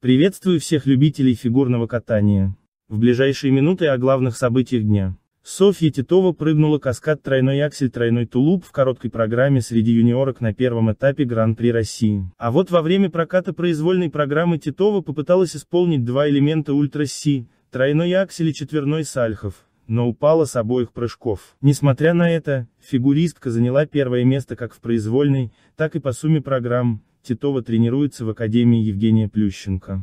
Приветствую всех любителей фигурного катания. В ближайшие минуты о главных событиях дня. Софья Титова прыгнула каскад тройной аксель тройной тулуп в короткой программе среди юниорок на первом этапе Гран-при России. А вот во время проката произвольной программы Титова попыталась исполнить два элемента ультра-си, тройной аксель и четверной сальхов, но упала с обоих прыжков. Несмотря на это, фигуристка заняла первое место как в произвольной, так и по сумме программ, Титова тренируется в Академии Евгения Плющенко.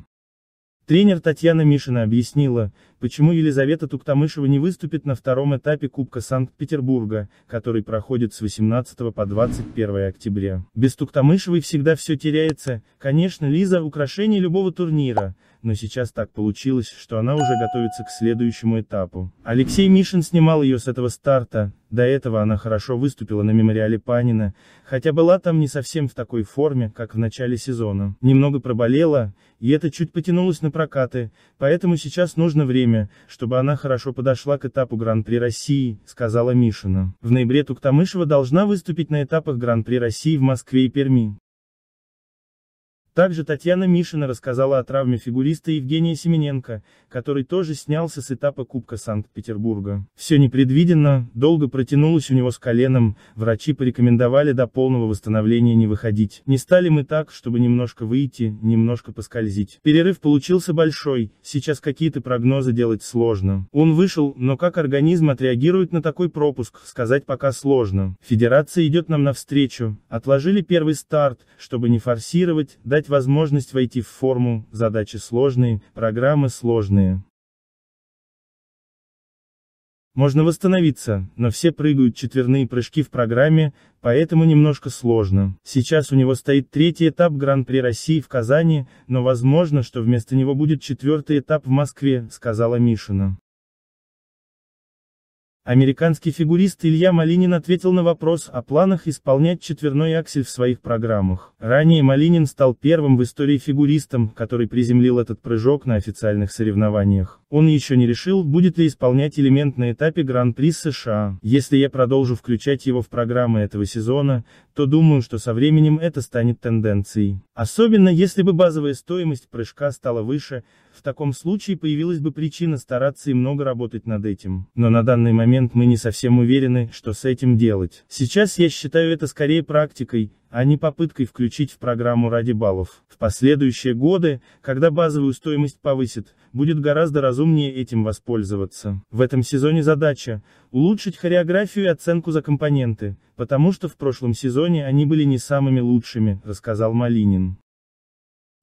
Тренер Татьяна Мишина объяснила, Почему Елизавета Туктамышева не выступит на втором этапе Кубка Санкт-Петербурга, который проходит с 18 по 21 октября? Без Туктамышевой всегда все теряется, конечно, Лиза – украшение любого турнира, но сейчас так получилось, что она уже готовится к следующему этапу. Алексей Мишин снимал ее с этого старта, до этого она хорошо выступила на мемориале Панина, хотя была там не совсем в такой форме, как в начале сезона. Немного проболела, и это чуть потянулось на прокаты, поэтому сейчас нужно время, время, чтобы она хорошо подошла к этапу Гран-при России, сказала Мишина. В ноябре Туктамышева должна выступить на этапах Гран-при России в Москве и Перми. Также Татьяна Мишина рассказала о травме фигуриста Евгения Семененко, который тоже снялся с этапа Кубка Санкт-Петербурга. Все непредвиденно, долго протянулось у него с коленом, врачи порекомендовали до полного восстановления не выходить. Не стали мы так, чтобы немножко выйти, немножко поскользить. Перерыв получился большой, сейчас какие-то прогнозы делать сложно. Он вышел, но как организм отреагирует на такой пропуск, сказать пока сложно. Федерация идет нам навстречу, отложили первый старт, чтобы не форсировать, дать дать возможность войти в форму, задачи сложные, программы сложные. Можно восстановиться, но все прыгают четверные прыжки в программе, поэтому немножко сложно. Сейчас у него стоит третий этап Гран-при России в Казани, но возможно, что вместо него будет четвертый этап в Москве, сказала Мишина. Американский фигурист Илья Малинин ответил на вопрос о планах исполнять четверной аксель в своих программах. Ранее Малинин стал первым в истории фигуристом, который приземлил этот прыжок на официальных соревнованиях. Он еще не решил, будет ли исполнять элемент на этапе Гран-при США. Если я продолжу включать его в программы этого сезона, то думаю, что со временем это станет тенденцией. Особенно если бы базовая стоимость прыжка стала выше, в таком случае появилась бы причина стараться и много работать над этим. Но на данный момент мы не совсем уверены, что с этим делать. Сейчас я считаю это скорее практикой, а не попыткой включить в программу ради баллов. В последующие годы, когда базовую стоимость повысит, будет гораздо разумнее этим воспользоваться. В этом сезоне задача – улучшить хореографию и оценку за компоненты, потому что в прошлом сезоне они были не самыми лучшими, рассказал Малинин.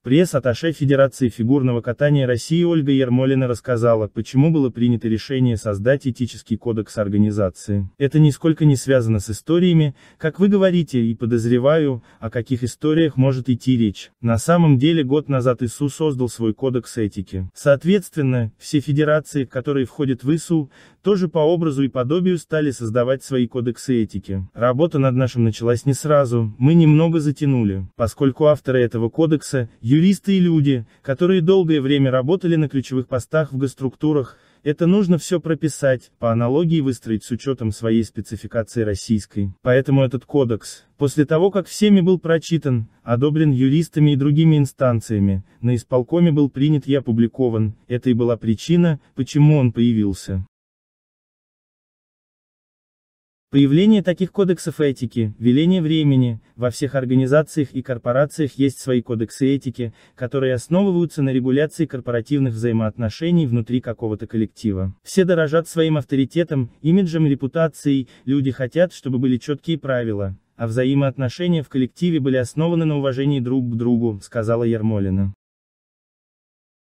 Пресс-атташе Федерации фигурного катания России Ольга Ермолина рассказала, почему было принято решение создать этический кодекс организации. Это нисколько не связано с историями, как вы говорите, и подозреваю, о каких историях может идти речь. На самом деле год назад ИСУ создал свой кодекс этики. Соответственно, все федерации, которые входят в ИСУ, тоже по образу и подобию стали создавать свои кодексы этики. Работа над нашим началась не сразу, мы немного затянули, поскольку авторы этого кодекса, юристы и люди, которые долгое время работали на ключевых постах в госструктурах, это нужно все прописать, по аналогии выстроить с учетом своей спецификации российской. Поэтому этот кодекс, после того как всеми был прочитан, одобрен юристами и другими инстанциями, на исполкоме был принят и опубликован, это и была причина, почему он появился. Появление таких кодексов этики, веление времени, во всех организациях и корпорациях есть свои кодексы этики, которые основываются на регуляции корпоративных взаимоотношений внутри какого-то коллектива. Все дорожат своим авторитетом, имиджем, репутацией, люди хотят, чтобы были четкие правила, а взаимоотношения в коллективе были основаны на уважении друг к другу, сказала Ермолина.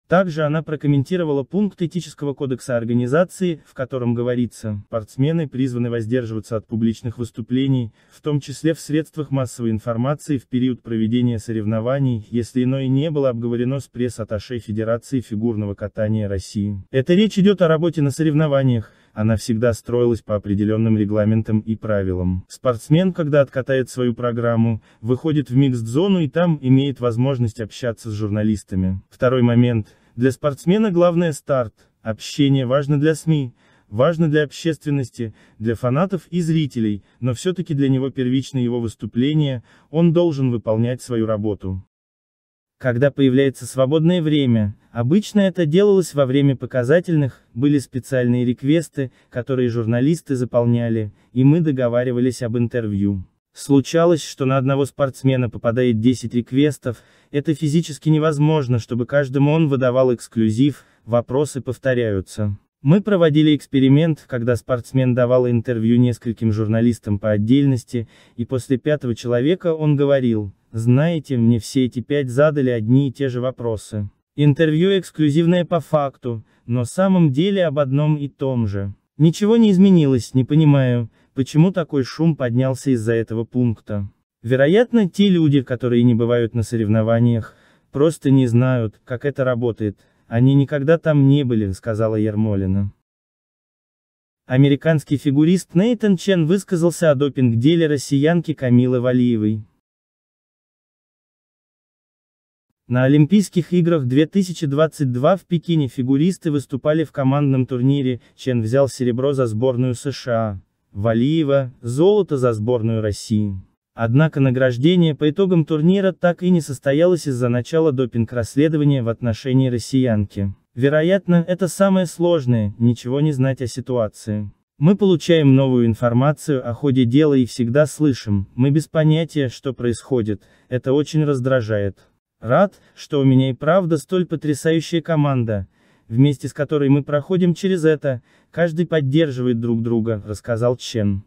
Также она прокомментировала пункт Этического кодекса организации, в котором говорится, спортсмены призваны воздерживаться от публичных выступлений, в том числе в средствах массовой информации в период проведения соревнований, если иное не было обговорено с пресс-атташе Федерации фигурного катания России. Это речь идет о работе на соревнованиях, она всегда строилась по определенным регламентам и правилам. Спортсмен, когда откатает свою программу, выходит в микс-зону и там имеет возможность общаться с журналистами. Второй момент. Для спортсмена главное старт. Общение важно для СМИ, важно для общественности, для фанатов и зрителей, но все-таки для него первично его выступление, он должен выполнять свою работу. Когда появляется свободное время, обычно это делалось во время показательных, были специальные реквесты, которые журналисты заполняли, и мы договаривались об интервью. Случалось, что на одного спортсмена попадает 10 реквестов, это физически невозможно, чтобы каждому он выдавал эксклюзив, вопросы повторяются. Мы проводили эксперимент, когда спортсмен давал интервью нескольким журналистам по отдельности, и после пятого человека он говорил, знаете, мне все эти пять задали одни и те же вопросы. Интервью эксклюзивное по факту, но самом деле об одном и том же. Ничего не изменилось, не понимаю, почему такой шум поднялся из-за этого пункта. Вероятно, те люди, которые не бывают на соревнованиях, просто не знают, как это работает, они никогда там не были, сказала Ермолина. Американский фигурист Нейтан Чен высказался о допинг-деле россиянки Камилы Валиевой. На Олимпийских играх 2022 в Пекине фигуристы выступали в командном турнире, Чен взял серебро за сборную США, Валиева – золото за сборную России. Однако награждение по итогам турнира так и не состоялось из-за начала допинг-расследования в отношении россиянки. Вероятно, это самое сложное – ничего не знать о ситуации. Мы получаем новую информацию о ходе дела и всегда слышим, мы без понятия, что происходит, это очень раздражает. Рад, что у меня и правда столь потрясающая команда, вместе с которой мы проходим через это, каждый поддерживает друг друга, рассказал Чен.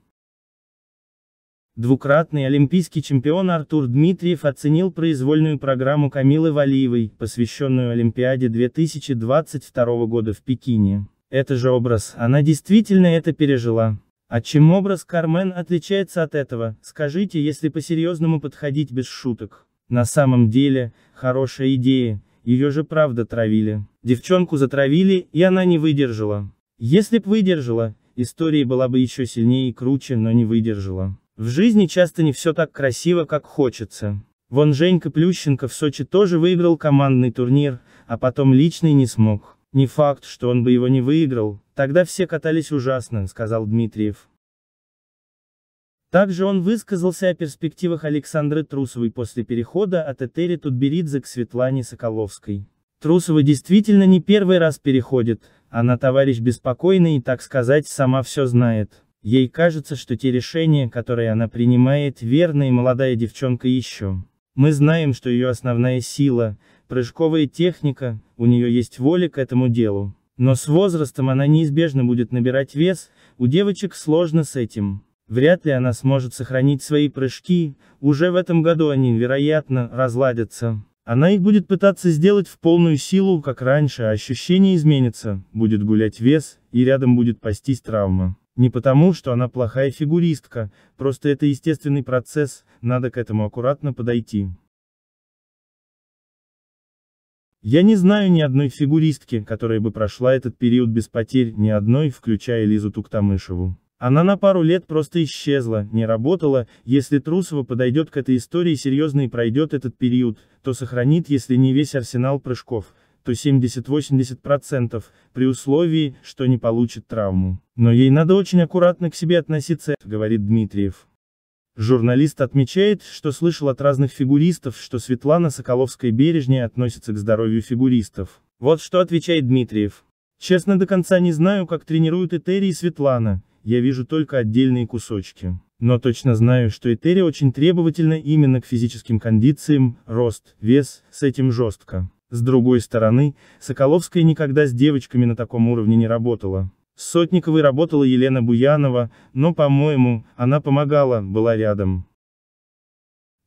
Двукратный олимпийский чемпион Артур Дмитриев оценил произвольную программу Камилы Валиевой, посвященную Олимпиаде 2022 года в Пекине. Это же образ, она действительно это пережила. А чем образ Кармен отличается от этого, скажите, если по-серьезному подходить без шуток? На самом деле, хорошая идея, ее же правда травили. Девчонку затравили, и она не выдержала. Если б выдержала, история была бы еще сильнее и круче, но не выдержала. В жизни часто не все так красиво, как хочется. Вон Женька Плющенко в Сочи тоже выиграл командный турнир, а потом личный не смог. Не факт, что он бы его не выиграл, тогда все катались ужасно, сказал Дмитриев. Также он высказался о перспективах Александры Трусовой после перехода от Этери Тутберидзе к Светлане Соколовской. Трусова действительно не первый раз переходит, она товарищ беспокойный и, так сказать, сама все знает. Ей кажется, что те решения, которые она принимает, верная и молодая девчонка еще. Мы знаем, что ее основная сила, прыжковая техника, у нее есть воля к этому делу. Но с возрастом она неизбежно будет набирать вес, у девочек сложно с этим. Вряд ли она сможет сохранить свои прыжки, уже в этом году они, вероятно, разладятся. Она их будет пытаться сделать в полную силу, как раньше, а ощущение изменится, будет гулять вес, и рядом будет пастись травма. Не потому, что она плохая фигуристка, просто это естественный процесс, надо к этому аккуратно подойти. Я не знаю ни одной фигуристки, которая бы прошла этот период без потерь, ни одной, включая Лизу Туктамышеву. Она на пару лет просто исчезла, не работала, если Трусова подойдет к этой истории серьезно и пройдет этот период, то сохранит если не весь арсенал прыжков, то 70-80%, при условии, что не получит травму. Но ей надо очень аккуратно к себе относиться, говорит Дмитриев. Журналист отмечает, что слышал от разных фигуристов, что Светлана Соколовская бережнее относится к здоровью фигуристов. Вот что отвечает Дмитриев. Честно до конца не знаю, как тренируют Этери и Светлана, я вижу только отдельные кусочки. Но точно знаю, что Этери очень требовательна именно к физическим кондициям, рост, вес, с этим жестко. С другой стороны, Соколовская никогда с девочками на таком уровне не работала. С Сотниковой работала Елена Буянова, но, по-моему, она помогала, была рядом.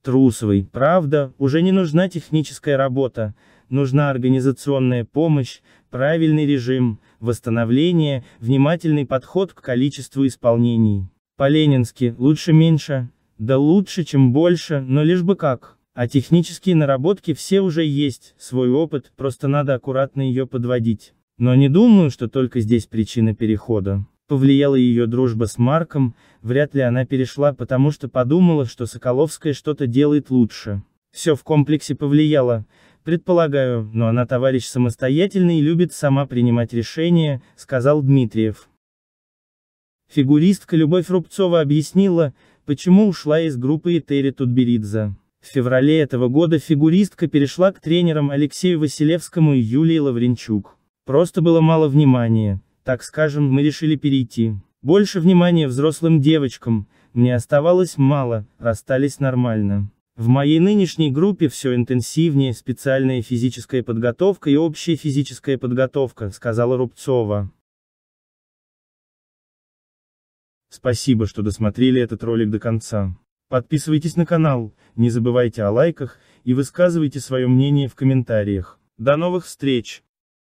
Трусовой, правда, уже не нужна техническая работа, нужна организационная помощь, правильный режим, восстановление, внимательный подход к количеству исполнений. По-ленински, лучше меньше, да лучше, чем больше, но лишь бы как. А технические наработки все уже есть, свой опыт, просто надо аккуратно ее подводить. Но не думаю, что только здесь причина перехода. Повлияла ее дружба с Марком, вряд ли она перешла, потому что подумала, что Соколовская что-то делает лучше. Все в комплексе повлияло, предполагаю, но она товарищ самостоятельный и любит сама принимать решения, сказал Дмитриев. Фигуристка Любовь Рубцова объяснила, почему ушла из группы Этери Тутберидзе. В феврале этого года фигуристка перешла к тренерам Алексею Василевскому и Юлии Лавренчук. Просто было мало внимания, так скажем, мы решили перейти. Больше внимания взрослым девочкам, мне оставалось мало, расстались нормально. В моей нынешней группе все интенсивнее, специальная физическая подготовка и общая физическая подготовка, сказала Рубцова. Спасибо, что досмотрели этот ролик до конца. Подписывайтесь на канал, не забывайте о лайках и высказывайте свое мнение в комментариях. До новых встреч!